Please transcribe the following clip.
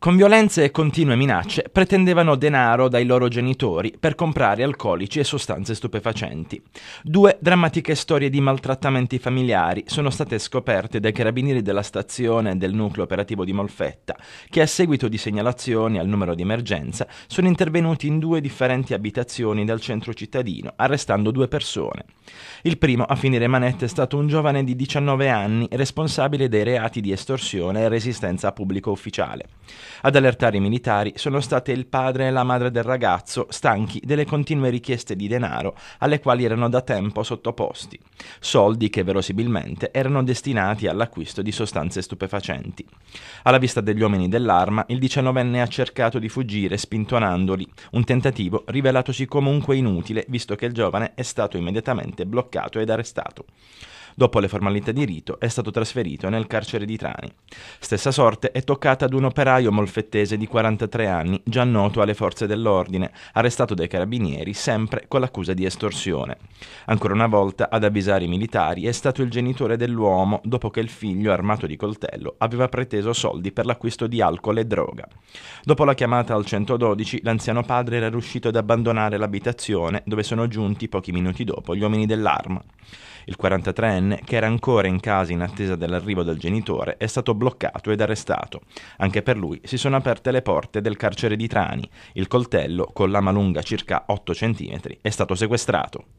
Con violenze e continue minacce pretendevano denaro dai loro genitori per comprare alcolici e sostanze stupefacenti. Due drammatiche storie di maltrattamenti familiari sono state scoperte dai carabinieri della stazione del nucleo operativo di Molfetta, che a seguito di segnalazioni al numero di emergenza sono intervenuti in due differenti abitazioni del centro cittadino, arrestando due persone. Il primo a finire manette è stato un giovane di 19 anni responsabile dei reati di estorsione e resistenza a pubblico ufficiale. Ad allertare i militari sono state il padre e la madre del ragazzo, stanchi delle continue richieste di denaro alle quali erano da tempo sottoposti, soldi che verosimilmente erano destinati all'acquisto di sostanze stupefacenti. Alla vista degli uomini dell'arma, il diciannovenne ha cercato di fuggire spintonandoli, un tentativo rivelatosi comunque inutile visto che il giovane è stato immediatamente bloccato ed arrestato. Dopo le formalità di rito è stato trasferito nel carcere di Trani. Stessa sorte è toccata ad un operaio molfettese di 43 anni, già noto alle forze dell'ordine, arrestato dai carabinieri sempre con l'accusa di estorsione. Ancora una volta ad avvisare i militari è stato il genitore dell'uomo dopo che il figlio, armato di coltello, aveva preteso soldi per l'acquisto di alcol e droga. Dopo la chiamata al 112, l'anziano padre era riuscito ad abbandonare l'abitazione dove sono giunti pochi minuti dopo gli uomini dell'arma. Il 43enne diciottenne, che era ancora in casa in attesa dell'arrivo del genitore, è stato bloccato ed arrestato. Anche per lui si sono aperte le porte del carcere di Trani. Il coltello, con lama lunga circa 8 cm, è stato sequestrato.